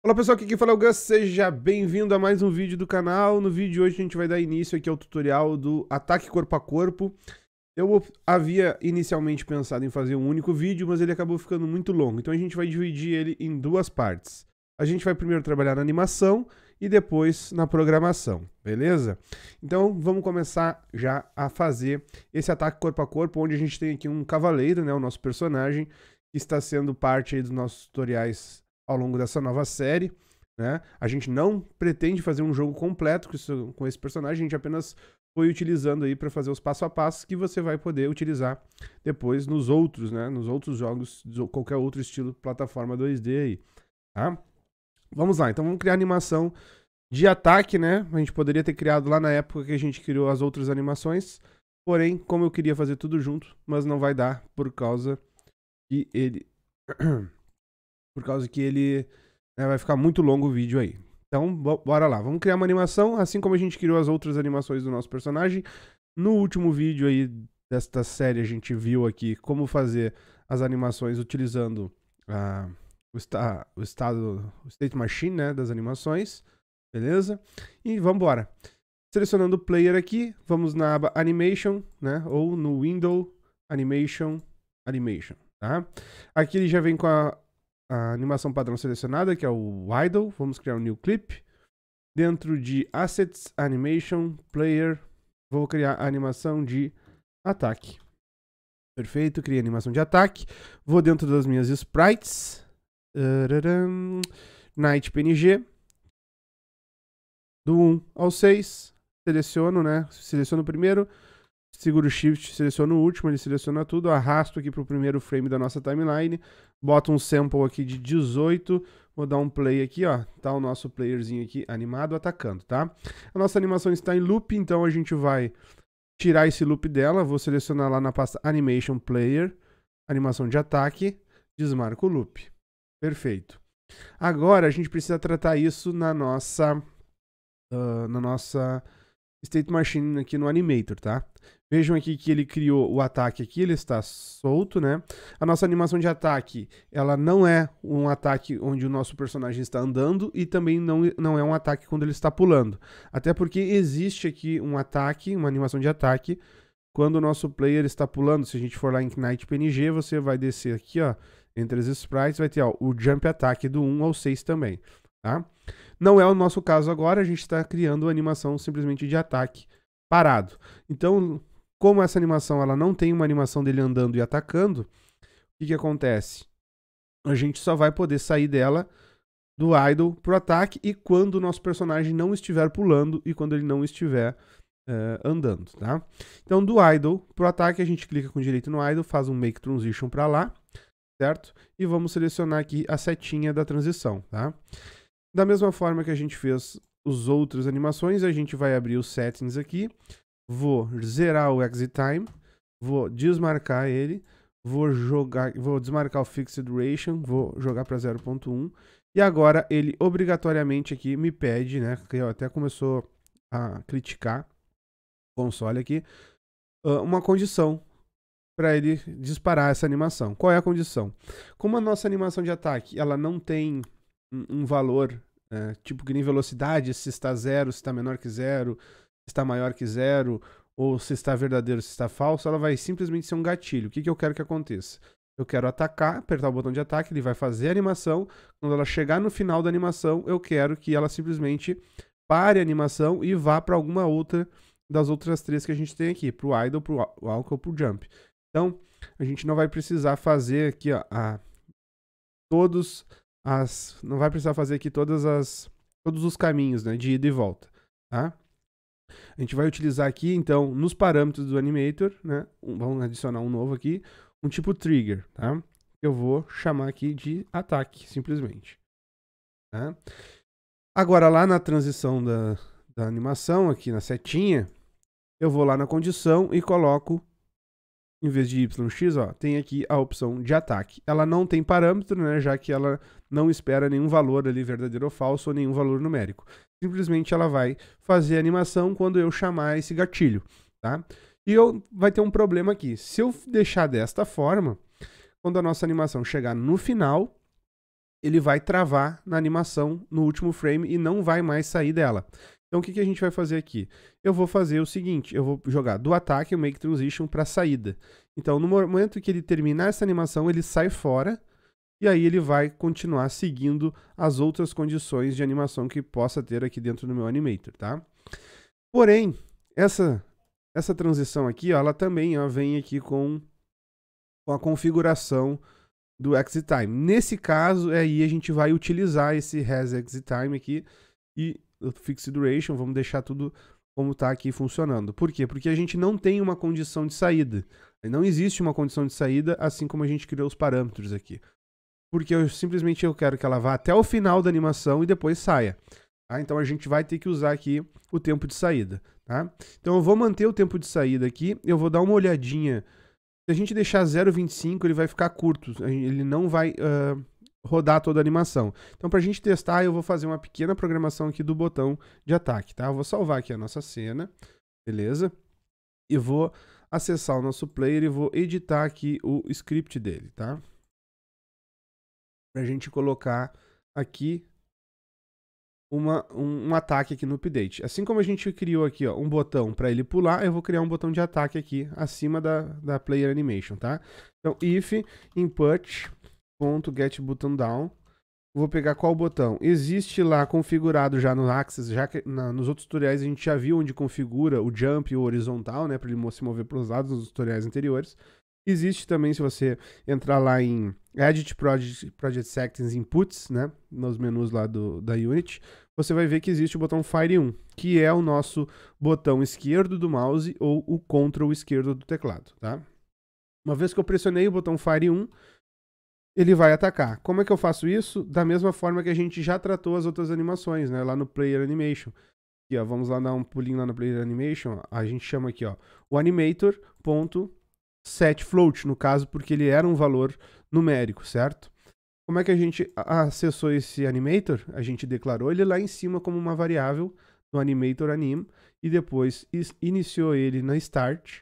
Olá pessoal, aqui quem fala é o Gus, seja bem-vindo a mais um vídeo do canal. No vídeo de hoje a gente vai dar início aqui ao tutorial do ataque corpo a corpo. Eu havia inicialmente pensado em fazer um único vídeo, mas ele acabou ficando muito longo, então a gente vai dividir ele em duas partes. A gente vai primeiro trabalhar na animação e depois na programação, beleza? Então vamos começar já a fazer esse ataque corpo a corpo, onde a gente tem aqui um cavaleiro, né, o nosso personagem, que está sendo parte dos nossos tutoriais ao longo dessa nova série. Né? A gente não pretende fazer um jogo completo com, isso, com esse personagem, a gente apenas foi utilizando aí para fazer os passo a passo que você vai poder utilizar depois nos outros, né? Nos outros jogos, qualquer outro estilo plataforma 2D aí, tá? Vamos lá, então vamos criar animação de ataque, né? A gente poderia ter criado lá na época que a gente criou as outras animações, porém, como eu queria fazer tudo junto, mas não vai dar por causa que ele por causa que ele né, vai ficar muito longo o vídeo aí. Então, bora lá. Vamos criar uma animação, assim como a gente criou as outras animações do nosso personagem. No último vídeo aí desta série, a gente viu aqui como fazer as animações utilizando uh, o, esta, o estado, o state machine, né, das animações. Beleza? E vamos embora. Selecionando o player aqui, vamos na aba Animation, né, ou no Window Animation Animation, tá? Aqui ele já vem com a a animação padrão selecionada, que é o Idle. Vamos criar um new clip. Dentro de Assets Animation Player, vou criar a animação de ataque. Perfeito, criei a animação de ataque. Vou dentro das minhas sprites. Night PNG. Do 1 ao 6. Seleciono, né? Seleciono o primeiro seguro Shift, seleciono o último, ele seleciona tudo, arrasto aqui para o primeiro frame da nossa timeline, boto um sample aqui de 18, vou dar um play aqui, ó, tá o nosso playerzinho aqui animado atacando, tá? A nossa animação está em loop, então a gente vai tirar esse loop dela, vou selecionar lá na pasta Animation Player, animação de ataque, desmarco o loop. Perfeito. Agora a gente precisa tratar isso na nossa... Uh, na nossa State Machine aqui no Animator, tá? Vejam aqui que ele criou o ataque aqui, ele está solto, né? A nossa animação de ataque, ela não é um ataque onde o nosso personagem está andando e também não, não é um ataque quando ele está pulando. Até porque existe aqui um ataque, uma animação de ataque, quando o nosso player está pulando. Se a gente for lá em Knight PNG, você vai descer aqui, ó, entre as sprites, vai ter ó, o jump attack do 1 ao 6 também, tá? Não é o nosso caso agora, a gente está criando animação simplesmente de ataque parado. Então, como essa animação ela não tem uma animação dele andando e atacando, o que, que acontece? A gente só vai poder sair dela do idle pro ataque e quando o nosso personagem não estiver pulando e quando ele não estiver uh, andando, tá? Então, do idle pro ataque, a gente clica com direito no idle, faz um make transition para lá, certo? E vamos selecionar aqui a setinha da transição, tá? Da mesma forma que a gente fez os outros animações, a gente vai abrir os settings aqui. Vou zerar o exit time, vou desmarcar ele, vou jogar, vou desmarcar o fixed duration, vou jogar para 0.1 e agora ele obrigatoriamente aqui me pede, né, que até começou a criticar o console aqui, ah, uma condição para ele disparar essa animação. Qual é a condição? Como a nossa animação de ataque, ela não tem um, valor, é, tipo que nem velocidade, se está zero, se está menor que zero, se está maior que zero, ou se está verdadeiro, se está falso, ela vai simplesmente ser um gatilho. O que, que eu quero que aconteça? Eu quero atacar, apertar o botão de ataque, ele vai fazer a animação. Quando ela chegar no final da animação, eu quero que ela simplesmente pare a animação e vá para alguma outra das outras três que a gente tem aqui, para o idle, para o walk ou para o jump. Então, a gente não vai precisar fazer aqui ó, a, todos as. Não vai precisar fazer aqui todas as. Todos os caminhos, né? De ida e volta. Tá? A gente vai utilizar aqui, então, nos parâmetros do Animator, né? Um, vamos adicionar um novo aqui, um tipo trigger, tá? Eu vou chamar aqui de ataque, simplesmente. Tá? Agora, lá na transição da, da animação, aqui na setinha, eu vou lá na condição e coloco em vez de YX, ó, tem aqui a opção de ataque. Ela não tem parâmetro, né, já que ela não espera nenhum valor ali verdadeiro ou falso, ou nenhum valor numérico. Simplesmente ela vai fazer a animação quando eu chamar esse gatilho, tá? E eu, vai ter um problema aqui. Se eu deixar desta forma, quando a nossa animação chegar no final, ele vai travar na animação no último frame e não vai mais sair dela. Então o que, que a gente vai fazer aqui? Eu vou fazer o seguinte, eu vou jogar do ataque o make transition para saída. Então no momento que ele terminar essa animação, ele sai fora e aí ele vai continuar seguindo as outras condições de animação que possa ter aqui dentro do meu animator, tá? Porém, essa essa transição aqui, ó, ela também ó, vem aqui com, com a configuração do exit time. Nesse caso, é aí a gente vai utilizar esse has exit time aqui e fixed duration, vamos deixar tudo como está aqui funcionando. Por quê? Porque a gente não tem uma condição de saída. Não existe uma condição de saída, assim como a gente criou os parâmetros aqui. Porque eu simplesmente eu quero que ela vá até o final da animação e depois saia. Tá? Então a gente vai ter que usar aqui o tempo de saída. Tá? Então eu vou manter o tempo de saída aqui, eu vou dar uma olhadinha. Se a gente deixar 0,25, ele vai ficar curto. Ele não vai... Uh rodar toda a animação. Então, para a gente testar, eu vou fazer uma pequena programação aqui do botão de ataque, tá? Eu vou salvar aqui a nossa cena, beleza? E vou acessar o nosso player e vou editar aqui o script dele, tá? Para a gente colocar aqui uma, um, um, ataque aqui no update. Assim como a gente criou aqui ó, um botão para ele pular, eu vou criar um botão de ataque aqui acima da, da player animation, tá? Então, if input down Vou pegar qual botão? Existe lá configurado já no Axis, já que na, nos outros tutoriais a gente já viu onde configura o jump e o horizontal, né, para ele se mover para os lados nos tutoriais anteriores. Existe também, se você entrar lá em Edit Project, Project Settings Inputs, né, nos menus lá do, da Unity, você vai ver que existe o botão Fire 1, que é o nosso botão esquerdo do mouse ou o Ctrl esquerdo do teclado, tá? Uma vez que eu pressionei o botão Fire 1, ele vai atacar. Como é que eu faço isso? Da mesma forma que a gente já tratou as outras animações, né? Lá no Player Animation. Aqui, ó, vamos lá dar um pulinho lá no Player Animation. A gente chama aqui, ó, o animator ponto set float, no caso, porque ele era um valor numérico, certo? Como é que a gente acessou esse animator? A gente declarou ele lá em cima como uma variável no animator anim e depois iniciou ele na start.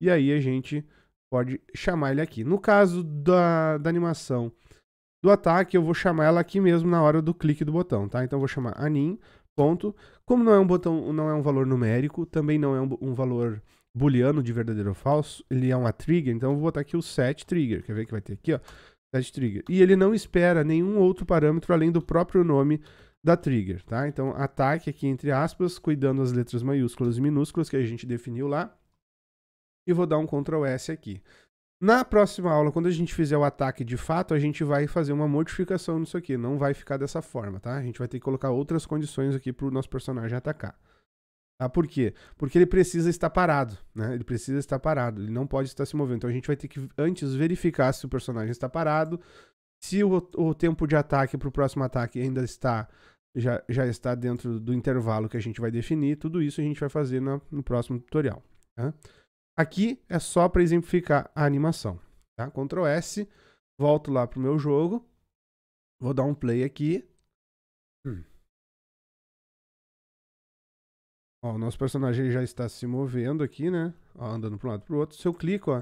E aí a gente pode chamar ele aqui. No caso da, da animação do ataque, eu vou chamar ela aqui mesmo na hora do clique do botão, tá? Então eu vou chamar anim ponto. Como não é um botão, não é um valor numérico, também não é um, um valor booleano de verdadeiro ou falso, ele é uma trigger, então eu vou botar aqui o set trigger, quer ver que vai ter aqui, ó, set trigger. E ele não espera nenhum outro parâmetro além do próprio nome da trigger, tá? Então ataque aqui entre aspas, cuidando as letras maiúsculas e minúsculas que a gente definiu lá e vou dar um Ctrl S aqui. Na próxima aula, quando a gente fizer o ataque de fato, a gente vai fazer uma modificação nisso aqui. Não vai ficar dessa forma, tá? A gente vai ter que colocar outras condições aqui para o nosso personagem atacar. Tá? Por quê? Porque ele precisa estar parado, né? Ele precisa estar parado, ele não pode estar se movendo. Então a gente vai ter que antes verificar se o personagem está parado, se o, o tempo de ataque para o próximo ataque ainda está já, já está dentro do intervalo que a gente vai definir. Tudo isso a gente vai fazer no, no próximo tutorial. Tá? Aqui é só para exemplificar a animação. Tá? Ctrl S, volto lá para o meu jogo, vou dar um play aqui. Hum. Ó, o nosso personagem já está se movendo aqui, né? Ó, andando para um lado para o outro. Se eu clico, ó,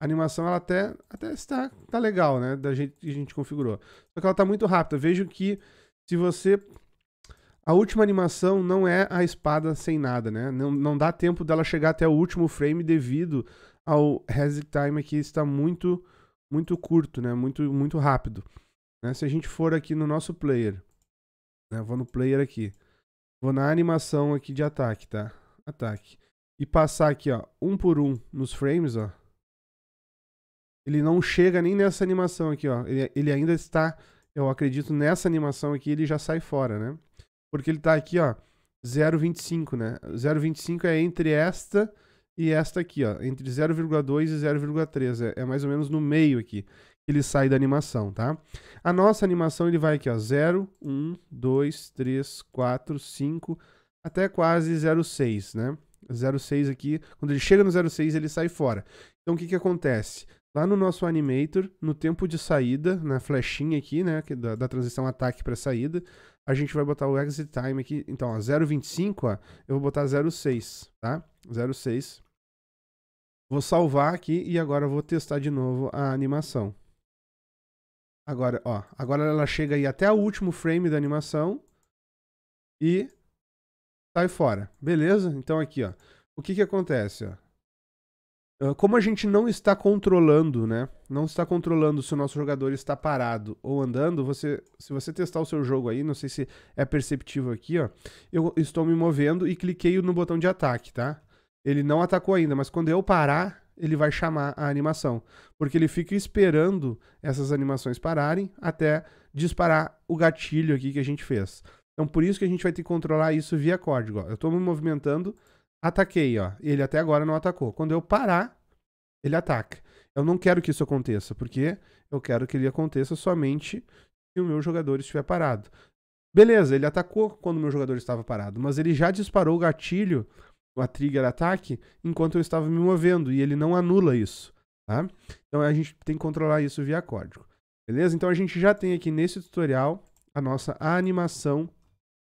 a animação ela até, até está está legal, né? Da gente que a gente configurou. Só que ela está muito rápida. Vejo que se você a última animação não é a espada sem nada, né? Não, não dá tempo dela chegar até o último frame devido ao Hesic Time que está muito, muito curto, né? Muito, muito rápido. Né? Se a gente for aqui no nosso player, né? vou no player aqui, vou na animação aqui de ataque, tá? Ataque. E passar aqui, ó, um por um nos frames, ó. Ele não chega nem nessa animação aqui, ó. Ele, ele ainda está, eu acredito, nessa animação aqui, ele já sai fora, né? Porque ele tá aqui, ó, 0,25, né? 0,25 é entre esta e esta aqui, ó. Entre 0,2 e 0,3. É, é mais ou menos no meio aqui que ele sai da animação, tá? A nossa animação ele vai aqui, ó, 0, 1, 2, 3, 4, 5, até quase 0,6, né? 0,6 aqui, quando ele chega no 0,6 ele sai fora. Então o que que acontece? Lá no nosso animator, no tempo de saída, na flechinha aqui, né, da, da transição ataque para saída, a gente vai botar o exit time aqui. Então, ó, 0.25, ó, eu vou botar 0.6, tá? 0.6. Vou salvar aqui e agora vou testar de novo a animação. Agora, ó, agora ela chega aí até o último frame da animação e sai fora. Beleza? Então aqui, ó. O que que acontece, ó? Ah, como a gente não está controlando, né? Não está controlando se o nosso jogador está parado ou andando, você, se você testar o seu jogo aí, não sei se é perceptível aqui, ó. Eu estou me movendo e cliquei no botão de ataque, tá? Ele não atacou ainda, mas quando eu parar, ele vai chamar a animação, porque ele fica esperando essas animações pararem até disparar o gatilho aqui que a gente fez. Então por isso que a gente vai ter que controlar isso via código, ó. Eu estou me movimentando, Ataquei, ó. Ele até agora não atacou. Quando eu parar, ele ataca. Eu não quero que isso aconteça, porque eu quero que ele aconteça somente se o meu jogador estiver parado. Beleza, ele atacou quando o meu jogador estava parado, mas ele já disparou o gatilho, o trigger ataque, enquanto eu estava me movendo, e ele não anula isso, tá? Então a gente tem que controlar isso via código. Beleza? Então a gente já tem aqui nesse tutorial a nossa animação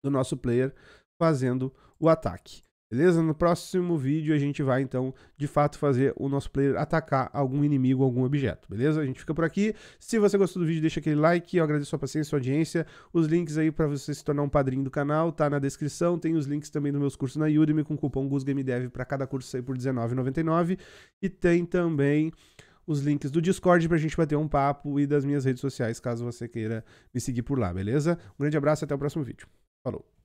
do nosso player fazendo o ataque. Beleza? No próximo vídeo a gente vai então, de fato, fazer o nosso player atacar algum inimigo, algum objeto, beleza? A gente fica por aqui. Se você gostou do vídeo, deixa aquele like, eu agradeço a sua paciência, a sua audiência. Os links aí para você se tornar um padrinho do canal tá na descrição. Tem os links também dos meus cursos na Udemy com o cupom GusGameDev para cada curso sair por R$19,99. E tem também os links do Discord pra gente bater um papo e das minhas redes sociais, caso você queira me seguir por lá, beleza? Um grande abraço e até o próximo vídeo. Falou!